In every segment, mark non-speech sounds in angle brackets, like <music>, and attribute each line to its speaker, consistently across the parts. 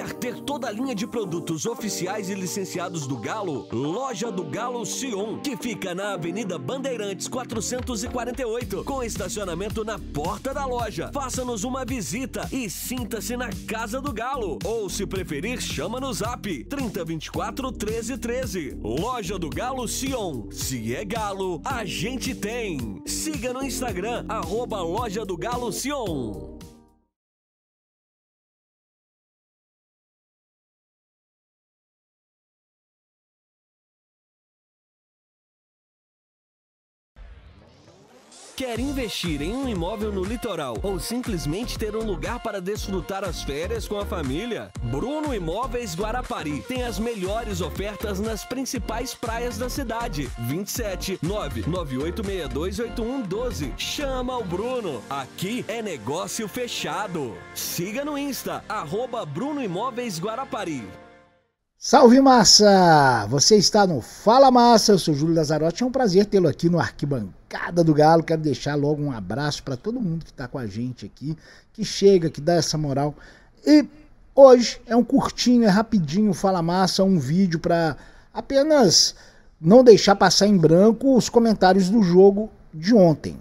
Speaker 1: Quer ter toda a linha de produtos oficiais e licenciados do Galo? Loja do Galo Sion, que fica na Avenida Bandeirantes 448, com estacionamento na porta da loja. Faça-nos uma visita e sinta-se na Casa do Galo. Ou, se preferir, chama no zap 3024 1313. Loja do Galo Sion. Se é galo, a gente tem. Siga no Instagram, arroba Loja do Galo Sion. Quer investir em um imóvel no litoral ou simplesmente ter um lugar para desfrutar as férias com a família? Bruno Imóveis Guarapari tem as melhores ofertas nas principais praias da cidade. 27 998628112. Chama o Bruno. Aqui é negócio fechado. Siga no Insta, arroba Bruno Imóveis Guarapari. Salve massa! Você está no Fala Massa, eu sou Júlio Lazarotti, é um prazer tê-lo aqui no Arquibancada do Galo. Quero deixar logo um abraço para todo mundo que está com a gente aqui, que chega, que dá essa moral. E hoje é um curtinho, é rapidinho Fala Massa, um vídeo para apenas não deixar passar em branco os comentários do jogo de ontem.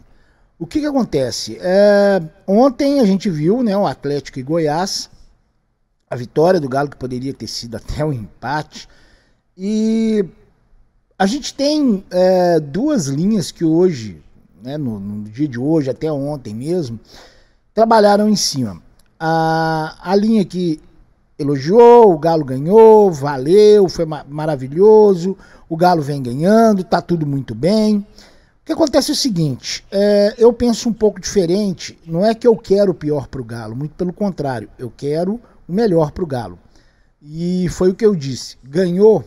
Speaker 1: O que, que acontece? É, ontem a gente viu né, o Atlético e Goiás a vitória do Galo, que poderia ter sido até um empate. E a gente tem é, duas linhas que hoje, né, no, no, dia de hoje, até ontem mesmo, trabalharam em cima. A, a linha que elogiou, o Galo ganhou, valeu, foi ma maravilhoso, o Galo vem ganhando, tá tudo muito bem. O que acontece é o seguinte, é, eu penso um pouco diferente, não é que eu quero o pior pro Galo, muito pelo contrário, eu quero o melhor para o Galo. E foi o que eu disse. Ganhou,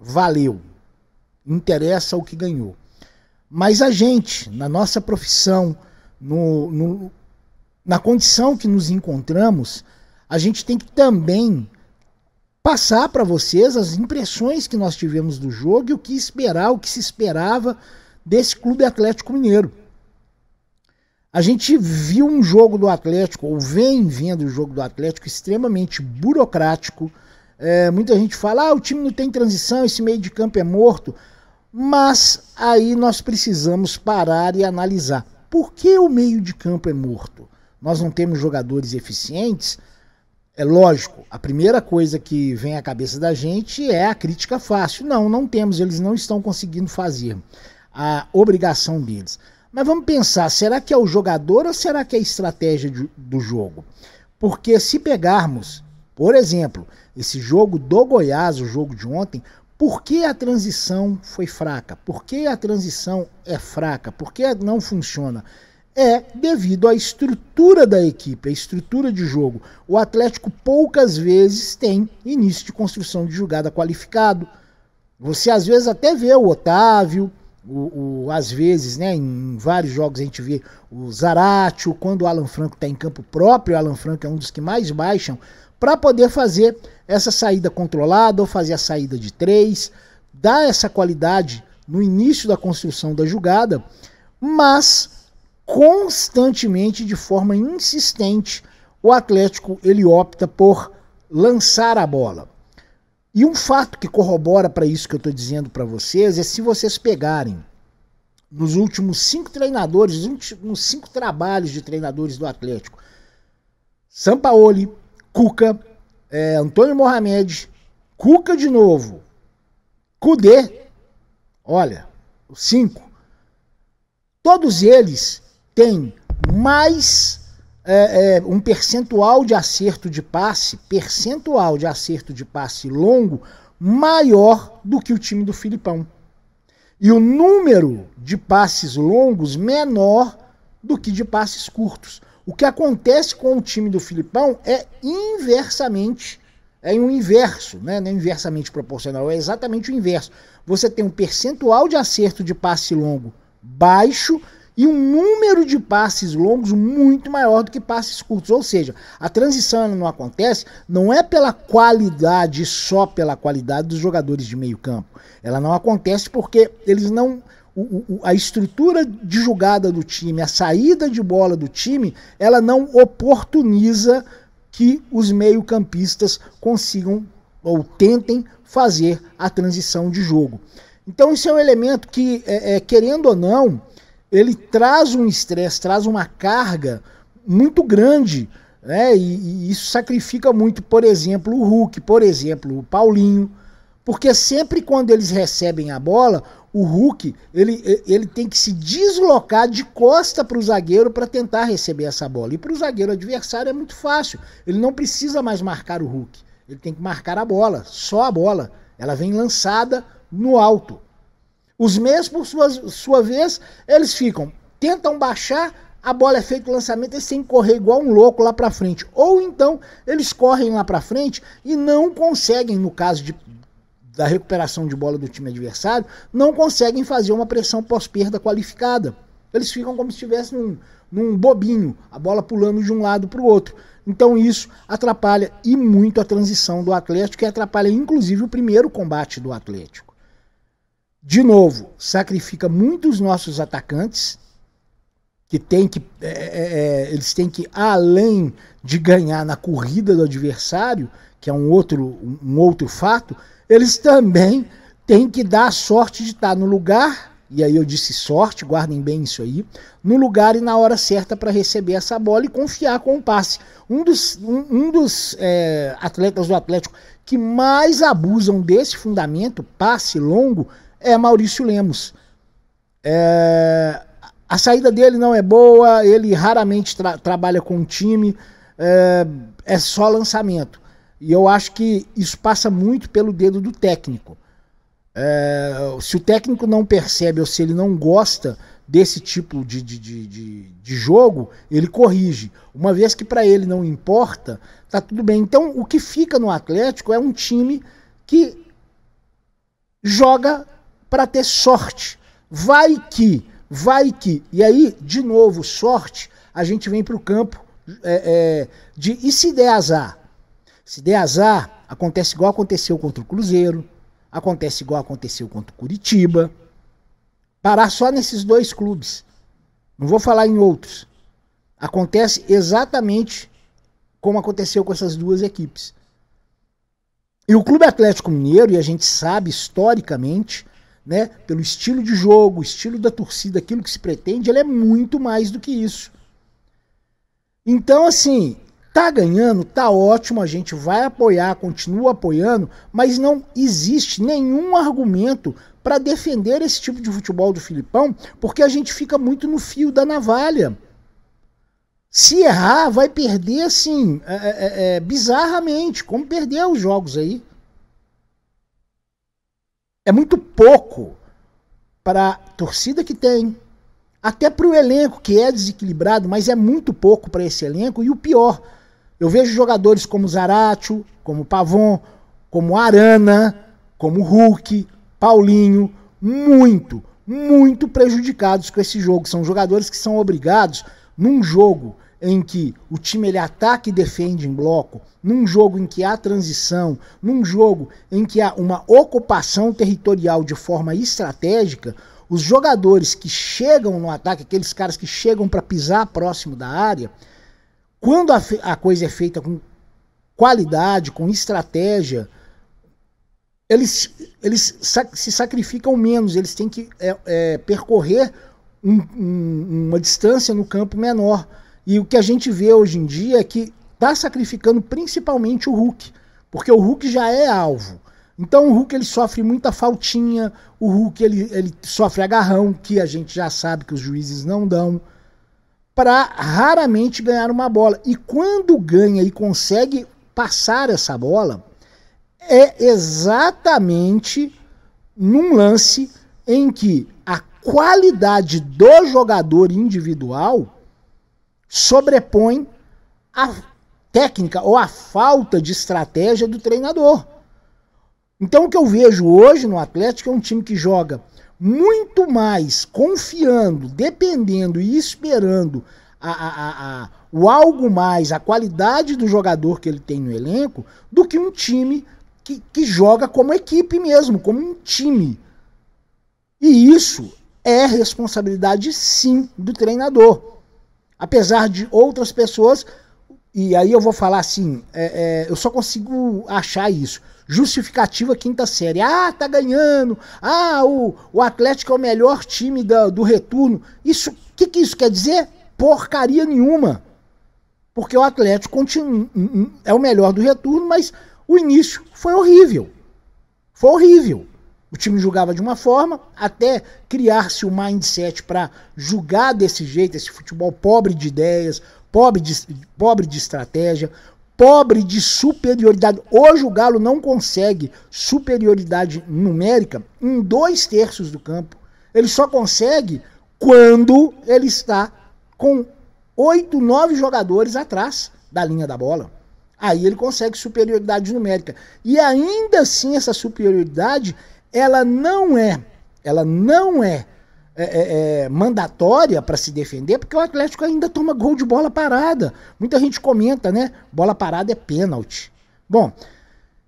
Speaker 1: valeu. Interessa o que ganhou. Mas a gente, na nossa profissão, no, no, na condição que nos encontramos, a gente tem que também passar para vocês as impressões que nós tivemos do jogo e o que esperar, o que se esperava desse Clube Atlético Mineiro. A gente viu um jogo do Atlético, ou vem vendo o jogo do Atlético, extremamente burocrático. É, muita gente fala: ah, o time não tem transição, esse meio de campo é morto. Mas aí nós precisamos parar e analisar. Por que o meio de campo é morto? Nós não temos jogadores eficientes? É lógico, a primeira coisa que vem à cabeça da gente é a crítica fácil. Não, não temos, eles não estão conseguindo fazer a obrigação deles. Mas vamos pensar, será que é o jogador ou será que é a estratégia de, do jogo? Porque se pegarmos, por exemplo, esse jogo do Goiás, o jogo de ontem, por que a transição foi fraca? Por que a transição é fraca? Por que não funciona? é devido à estrutura da equipe, à estrutura de jogo. O Atlético poucas vezes tem início de construção de jogada qualificado. Você às vezes até vê o Otávio, o, o, às vezes, né, em vários jogos a gente vê o Zaratio, quando o Alan Franco está em campo próprio, o Alan Franco é um dos que mais baixam, para poder fazer essa saída controlada ou fazer a saída de três, dar essa qualidade no início da construção da jogada, mas constantemente, de forma insistente, o Atlético ele opta por lançar a bola. E um fato que corrobora para isso que eu estou dizendo para vocês é se vocês pegarem nos últimos cinco treinadores, nos últimos cinco trabalhos de treinadores do Atlético, Sampaoli, Cuca, é, Antônio Mohamed, Cuca de novo, Cudê, olha, os cinco, todos eles têm mais é, é, um percentual de acerto de passe, percentual de acerto de passe longo maior do que o time do Filipão. E o número de passes longos menor do que de passes curtos. O que acontece com o time do Filipão é inversamente, é um inverso, né? não é inversamente proporcional, é exatamente o inverso. Você tem um percentual de acerto de passe longo baixo e um número de passes longos muito maior do que passes curtos. Ou seja, a transição não acontece não é pela qualidade, só pela qualidade dos jogadores de meio campo. Ela não acontece porque eles não. O, o, a estrutura de jogada do time, a saída de bola do time, ela não oportuniza que os meio-campistas consigam ou tentem fazer a transição de jogo. Então, isso é um elemento que, é, é, querendo ou não, ele traz um estresse, traz uma carga muito grande, né? E, e, isso sacrifica muito, por exemplo, o Hulk, por exemplo, o Paulinho, porque sempre quando eles recebem a bola, o Hulk ele, ele tem que se deslocar de costa para o zagueiro para tentar receber essa bola. E para o zagueiro adversário é muito fácil. Ele não precisa mais marcar o Hulk. Ele tem que marcar a bola, só a bola. Ela vem lançada no alto. Os mesmos, por sua, sua vez, eles ficam, tentam baixar, a bola é feita o lançamento, é eles têm que correr igual um louco lá para frente. Ou então eles correm lá para frente e não conseguem, no caso de, da recuperação de bola do time adversário, não conseguem fazer uma pressão pós-perda qualificada. Eles ficam como se estivessem num, num bobinho, a bola pulando de um lado para o outro. Então isso atrapalha e muito a transição do Atlético, que atrapalha inclusive o primeiro combate do Atlético de novo, sacrifica muitos nossos atacantes, que tem que. É, é, é, eles têm que, além de ganhar na corrida do adversário, que é um outro, um outro fato, eles também têm que dar a sorte de estar no lugar, e aí eu disse sorte, guardem bem isso aí, no lugar e na hora certa para receber essa bola e confiar com o passe. Um dos, um, um dos é, atletas do Atlético que mais abusam desse fundamento, passe longo, é Maurício Lemos. É, a saída dele não é boa, ele raramente tra trabalha com o time, é, é, só lançamento. E eu acho que isso passa muito pelo dedo do técnico. É, se o técnico não percebe ou se ele não gosta desse tipo de, de, de, de, de jogo, ele corrige. Uma vez que para ele não importa, tá tudo bem. Então, o que fica no Atlético é um time que joga para ter sorte. Vai que, vai que. E aí, de novo, sorte, a gente vem para o campo é, é, de. E se der azar? Se der azar, acontece igual aconteceu contra o Cruzeiro, acontece igual aconteceu contra o Curitiba. Parar só nesses dois clubes. Não vou falar em outros. Acontece exatamente como aconteceu com essas duas equipes. E o Clube Atlético Mineiro, e a gente sabe historicamente, né, pelo estilo de jogo, estilo da torcida, aquilo que se pretende, ele é muito mais do que isso. Então, assim, tá ganhando, tá ótimo, a gente vai apoiar, continua apoiando, mas não existe nenhum argumento para defender esse tipo de futebol do Filipão, porque a gente fica muito no fio da navalha. Se errar, vai perder assim, é, é, é, bizarramente, como perdeu os jogos aí é muito pouco para a torcida que tem, até para o elenco que é desequilibrado, mas é muito pouco para esse elenco. E o pior, eu vejo jogadores como Zaratio, como Pavon, como Arana, como Hulk, Paulinho, muito, muito prejudicados com esse jogo. São jogadores que são obrigados num jogo em que o time ele ataca e defende em bloco, num jogo em que há transição, num jogo em que há uma ocupação territorial de forma estratégica, os jogadores que chegam no ataque, aqueles caras que chegam para pisar próximo da área, quando a, a coisa é feita com qualidade, com estratégia, eles, eles sac se sacrificam menos, eles têm que é, é, percorrer um, um, uma distância no campo menor e o que a gente vê hoje em dia é que está sacrificando principalmente o Hulk, porque o Hulk já é alvo. Então o Hulk ele sofre muita faltinha, o Hulk ele, ele sofre agarrão, que a gente já sabe que os juízes não dão, para raramente ganhar uma bola. E quando ganha e consegue passar essa bola, é exatamente num lance em que a qualidade do jogador individual sobrepõe a técnica ou a falta de estratégia do treinador. Então, o que eu vejo hoje no Atlético é um time que joga muito mais confiando, dependendo e esperando a, a, a, o algo mais, a qualidade do jogador que ele tem no elenco, do que um time que, que joga como equipe mesmo, como um time. E isso é responsabilidade, sim, do treinador. Apesar de outras pessoas, e aí eu vou falar assim, é, é, eu só consigo achar isso. Justificativa quinta série. Ah, tá ganhando. Ah, o, o Atlético é o melhor time do retorno. Isso, o que, que isso quer dizer? Porcaria nenhuma. Porque o Atlético continua, é o melhor do retorno, mas o início foi horrível. Foi horrível. O time julgava de uma forma, até criar-se o um mindset para julgar desse jeito, esse futebol pobre de ideias, pobre de, pobre de estratégia, pobre de superioridade. Hoje o Galo não consegue superioridade numérica em dois terços do campo. Ele só consegue quando ele está com oito, nove jogadores atrás da linha da bola. Aí ele consegue superioridade numérica. E ainda assim, essa superioridade ela não é, ela não é, é, é, é mandatória para se defender, porque o Atlético ainda toma gol de bola parada. Muita gente comenta, né? Bola parada é pênalti. Bom,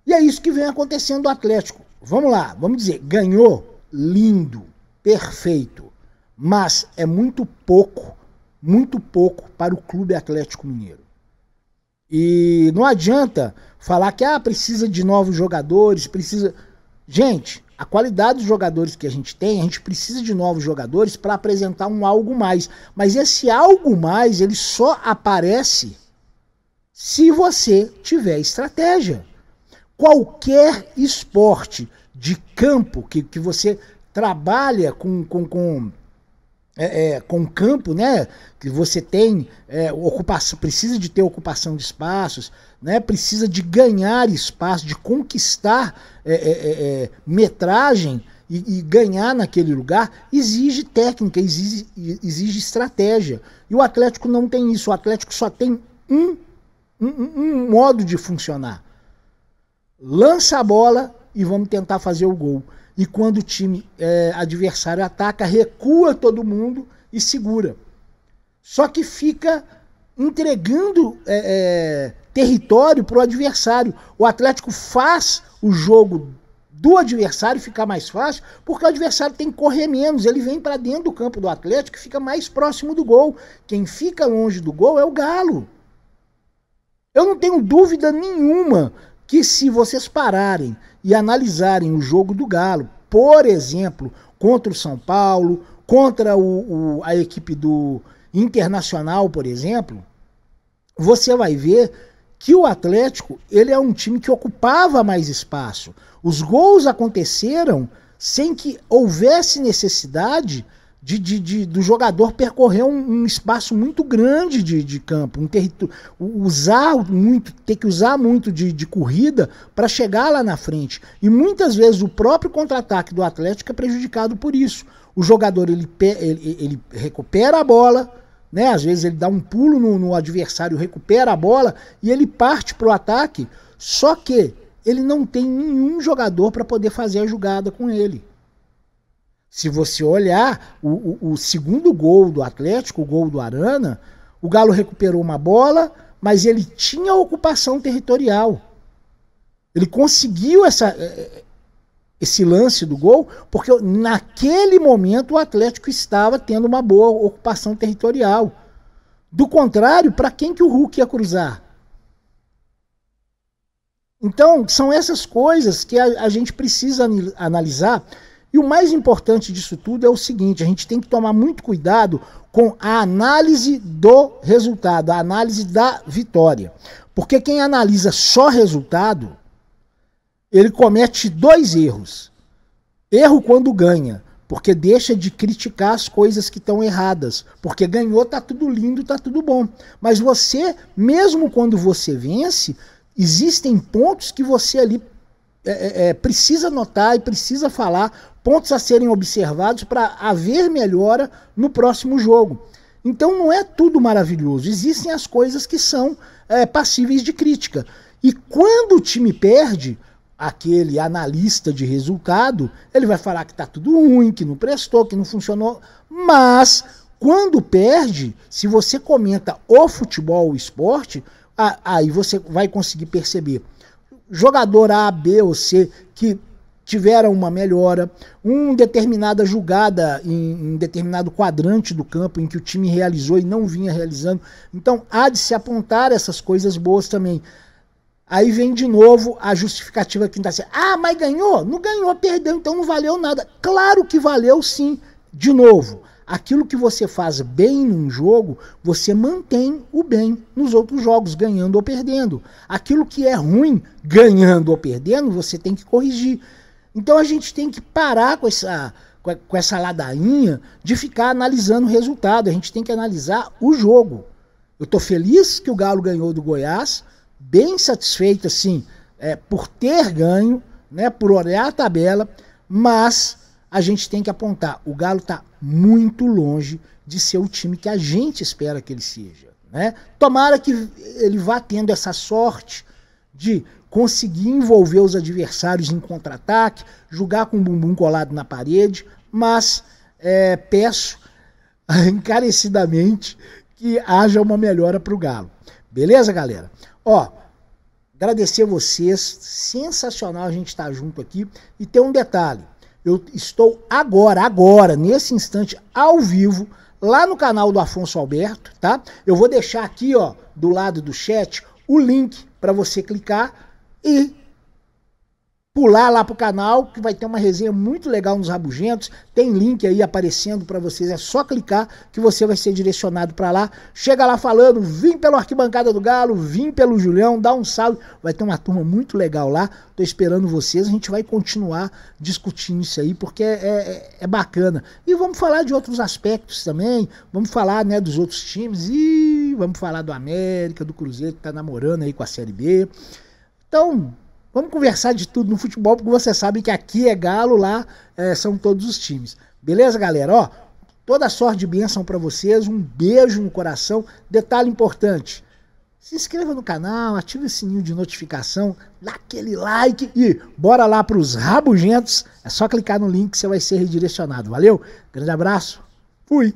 Speaker 1: e é isso que vem acontecendo do Atlético. Vamos lá, vamos dizer, ganhou, lindo, perfeito, mas é muito pouco, muito pouco para o Clube Atlético Mineiro. E não adianta falar que ah, precisa de novos jogadores, precisa. Gente, a qualidade dos jogadores que a gente tem, a gente precisa de novos jogadores para apresentar um algo mais. Mas esse algo mais, ele só aparece se você tiver estratégia. Qualquer esporte de campo que, que você trabalha com, com, com é, é, com campo, né? Que você tem é, ocupação, precisa de ter ocupação de espaços, né, precisa de ganhar espaço, de conquistar é, é, é, é, metragem e, e, ganhar naquele lugar, exige técnica, exige, exige estratégia. E o Atlético não tem isso. O Atlético só tem um, um, um modo de funcionar: lança a bola e vamos tentar fazer o gol. E quando o time é, adversário ataca, recua todo mundo e segura. Só que fica entregando é, é, território para o adversário. O Atlético faz o jogo do adversário ficar mais fácil, porque o adversário tem que correr menos, ele vem para dentro do campo do Atlético e fica mais próximo do gol. Quem fica longe do gol é o Galo. Eu não tenho dúvida nenhuma que se vocês pararem e analisarem o jogo do Galo, por exemplo, contra o São Paulo, contra o, o, a equipe do Internacional, por exemplo, você vai ver que o Atlético ele é um time que ocupava mais espaço. Os gols aconteceram sem que houvesse necessidade de, de, de do jogador percorrer um, um espaço muito grande de, de campo, um território, usar muito, ter que usar muito de, de corrida para chegar lá na frente. E muitas vezes o próprio contra-ataque do Atlético é prejudicado por isso. O jogador ele, ele, ele recupera a bola, né? Às vezes ele dá um pulo no, no adversário, recupera a bola e ele parte para o ataque. Só que ele não tem nenhum jogador para poder fazer a jogada com ele. Se você olhar o, o, o, segundo gol do Atlético, o gol do Arana, o Galo recuperou uma bola, mas ele tinha ocupação territorial. Ele conseguiu essa, eh, esse lance do gol, porque naquele momento o Atlético estava tendo uma boa ocupação territorial. Do contrário, para quem que o Hulk ia cruzar? Então, são essas coisas que a, a gente precisa analisar. E o mais importante disso tudo é o seguinte: a gente tem que tomar muito cuidado com a análise do resultado, a análise da vitória. Porque quem analisa só resultado, ele comete dois erros. Erro quando ganha, porque deixa de criticar as coisas que estão erradas, porque ganhou, tá tudo lindo, tá tudo bom. Mas você, mesmo quando você vence, existem pontos que você ali é, é, é precisa notar e precisa falar, pontos a serem observados para haver melhora no próximo jogo. Então não é tudo maravilhoso, existem as coisas que são é, passíveis de crítica. E quando o time perde, aquele analista de resultado, ele vai falar que está tudo ruim, que não prestou, que não funcionou, mas quando perde, se você comenta o futebol, o esporte, aí você vai conseguir perceber jogador A, B ou C que tiveram uma melhora, uma determinada jogada em, em, determinado quadrante do campo em que o time realizou e não vinha realizando. Então há de se apontar essas coisas boas também. Aí vem de novo a justificativa que está sendo. Assim, ah, mas ganhou? Não ganhou, perdeu, então não valeu nada. Claro que valeu sim. De novo, aquilo que você faz bem num jogo, você mantém o bem nos outros jogos, ganhando ou perdendo. Aquilo que é ruim, ganhando ou perdendo, você tem que corrigir. Então a gente tem que parar com essa, com essa ladainha de ficar analisando o resultado. A gente tem que analisar o jogo. Eu estou feliz que o Galo ganhou do Goiás bem satisfeito assim é, por ter ganho, né, por olhar a tabela, mas a gente tem que apontar, o Galo está muito longe de ser o time que a gente espera que ele seja. Né? Tomara que ele vá tendo essa sorte de conseguir envolver os adversários em contra-ataque, jogar com o bumbum colado na parede, mas é, peço <laughs> encarecidamente que haja uma melhora para o Galo. Beleza, galera? Ó, agradecer a vocês, sensacional a gente estar tá junto aqui. E tem um detalhe: eu estou agora, agora, nesse instante, ao vivo, lá no canal do Afonso Alberto, tá? Eu vou deixar aqui, ó, do lado do chat, o link para você clicar e pular lá pro canal que vai ter uma resenha muito legal nos Rabugentos. Tem link aí aparecendo para vocês, é só clicar que você vai ser direcionado para lá. Chega lá falando, vim pelo arquibancada do Galo, vim pelo Julião, dá um salve. Vai ter uma turma muito legal lá. Tô esperando vocês. A gente vai continuar discutindo isso aí porque é, é, é bacana. E vamos falar de outros aspectos também. Vamos falar, né, dos outros times e vamos falar do América, do Cruzeiro que tá namorando aí com a Série B. Então, Vamos conversar de tudo no futebol, porque você sabe que aqui é galo, lá é, são todos os times. Beleza, galera? Ó, toda sorte de bênção para vocês, um beijo no coração. Detalhe importante: se inscreva no canal, ative o sininho de notificação, dá aquele like e bora lá para os rabugentos. É só clicar no link que você vai ser redirecionado. Valeu? Grande abraço. Fui.